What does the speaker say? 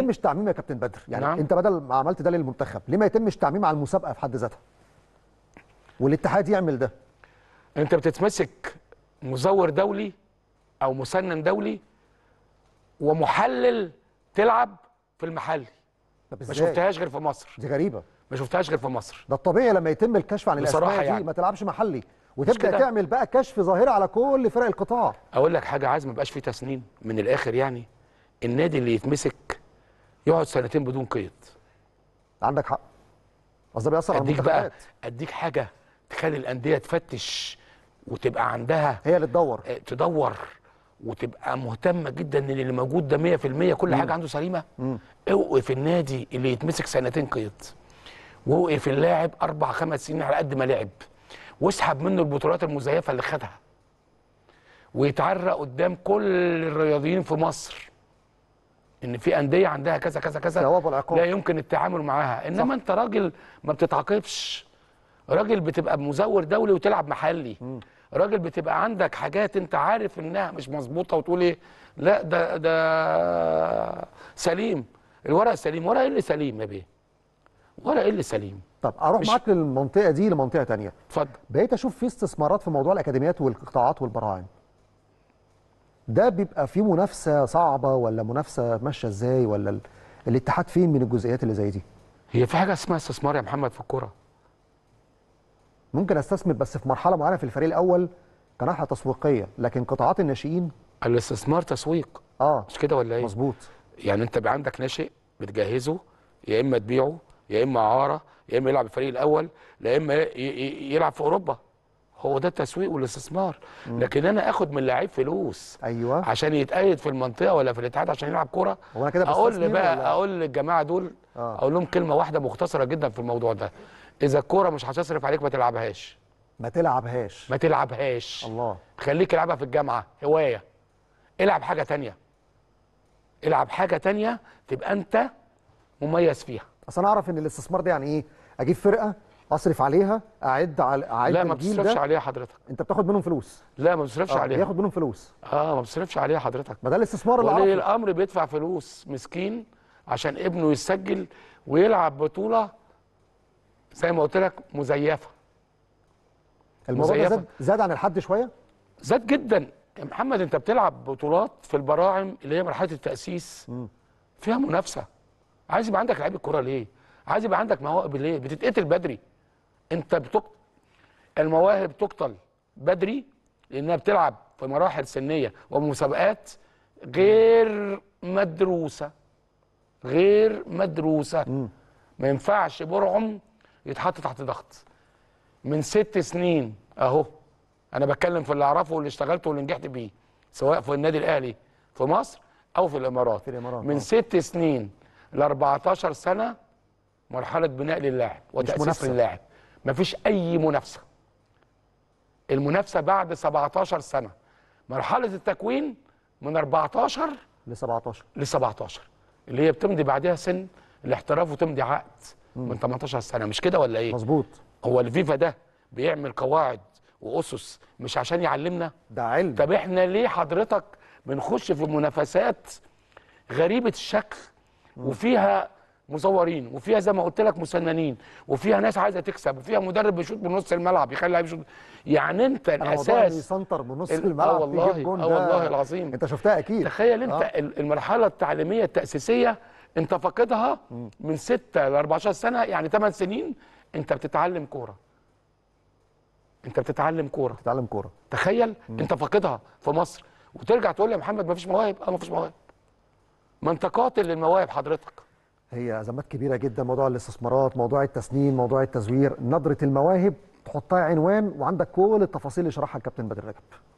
يتمش تعميم يا كابتن بدر يعني نعم. انت بدل ما عملت ده للمنتخب ليه ما يتمش تعميم على المسابقه في حد ذاتها والاتحاد يعمل ده انت بتتمسك مزور دولي او مسنن دولي ومحلل تلعب في المحلي ما شفتهاش غير في مصر دي غريبه ما شفتهاش غير في مصر ده الطبيعي لما يتم الكشف عن الاسماء يعني. دي ما تلعبش محلي وتبدا تعمل بقى كشف ظاهره على كل فرق القطاع اقول لك حاجه عايز ما يبقاش فيه تسنين من الاخر يعني النادي اللي يتمسك يقعد سنتين بدون قيد عندك حق اصل ده بيأثر على اديك بقى اديك حاجه تخلي الانديه تفتش وتبقى عندها هي اللي تدور آه، تدور وتبقى مهتمه جدا ان اللي موجود ده 100% كل مم. حاجه عنده سليمه مم. اوقف النادي اللي يتمسك سنتين قيد ووقف اللاعب اربع خمس سنين على قد ما لعب واسحب منه البطولات المزيفه اللي خدها ويتعرى قدام كل الرياضيين في مصر ان في انديه عندها كذا كذا كذا لا يمكن التعامل معاها انما صح. انت راجل ما بتتعاقبش راجل بتبقى مزور دولي وتلعب محلي م. راجل بتبقى عندك حاجات انت عارف انها مش مظبوطه وتقول ايه لا ده ده سليم الورق سليم ورق ايه اللي سليم يا بيه ورق ايه اللي سليم طب اروح معاك للمنطقه دي لمنطقه ثانيه اتفضل بقيت اشوف في استثمارات في موضوع الاكاديميات والقطاعات والبراعم ده بيبقى فيه منافسه صعبه ولا منافسه ماشيه ازاي ولا ال... الاتحاد فين من الجزئيات اللي زي دي؟ هي في حاجه اسمها استثمار يا محمد في الكوره ممكن استثمر بس في مرحله معينه في الفريق الاول كناحيه تسويقيه لكن قطاعات الناشئين الاستثمار تسويق اه مش كده ولا ايه؟ مظبوط يعني انت بقى عندك ناشئ بتجهزه يا اما تبيعه يا اما اعاره يا اما يلعب الفريق الاول يا اما يلعب في اوروبا هو ده التسويق والاستثمار لكن انا اخد من اللعيب فلوس ايوه عشان يتقيد في المنطقه ولا في الاتحاد عشان يلعب كوره اقول بقى ولا؟ اقول للجماعه دول آه. اقول لهم كلمه واحده مختصره جدا في الموضوع ده اذا الكوره مش هتصرف عليك ما تلعبهاش ما تلعبهاش ما تلعبهاش الله خليك العبها في الجامعه هوايه العب حاجه تانية العب حاجه تانية تبقى انت مميز فيها اصل انا اعرف ان الاستثمار ده يعني ايه اجيب فرقه اصرف عليها اعد على اعد لا ما بتصرفش عليها حضرتك انت بتاخد منهم فلوس لا ما بتصرفش آه عليها بياخد منهم فلوس اه ما بتصرفش عليها حضرتك ما ده الاستثمار اللي عارفه الامر بيدفع فلوس مسكين عشان ابنه يسجل ويلعب بطوله زي ما قلت لك مزيفه الموضوع مزيفة. زاد زاد عن الحد شويه زاد جدا يا محمد انت بتلعب بطولات في البراعم اللي هي مرحله التاسيس فيها منافسه عايز يبقى عندك لعيب الكوره ليه عايز يبقى عندك مواهب ليه بتتقتل بدري انت بتقتل المواهب تقتل بدري لانها بتلعب في مراحل سنيه ومسابقات غير مدروسه غير مدروسه ما ينفعش برعم يتحط تحت ضغط من ست سنين اهو انا بتكلم في اللي اعرفه واللي اشتغلته واللي نجحت بيه سواء في النادي الاهلي في مصر او في الامارات, في الإمارات. من اه. ست سنين ل 14 سنه مرحله بناء للاعب وتاسيس للاعب مفيش اي منافسه المنافسه بعد 17 سنه مرحله التكوين من 14 ل 17 ل 17 اللي هي بتمضي بعدها سن الاحتراف وتمضي عقد من 18 سنه مش كده ولا ايه مظبوط هو الفيفا ده بيعمل قواعد واسس مش عشان يعلمنا ده علم طب احنا ليه حضرتك بنخش في منافسات غريبه الشكل وفيها مزورين وفيها زي ما قلت لك مسننين وفيها ناس عايزه تكسب وفيها مدرب بيشوط من نص الملعب يخلي لعيب يشوط يعني انت الاساس يسنطر من نص آه الملعب اه والله اه والله العظيم انت شفتها اكيد تخيل انت آه. المرحله التعليميه التاسيسيه انت فاقدها من 6 ل 14 سنه يعني 8 سنين انت بتتعلم كوره انت بتتعلم كوره بتتعلم كوره تخيل مم. انت فاقدها في مصر وترجع تقول لي يا محمد ما فيش مواهب اه ما فيش مواهب ما انت قاتل للمواهب حضرتك هي ازمات كبيره جدا موضوع الاستثمارات موضوع التسنين موضوع التزوير نظره المواهب تحطها عنوان وعندك كل التفاصيل اللي شرحها الكابتن بدر رجب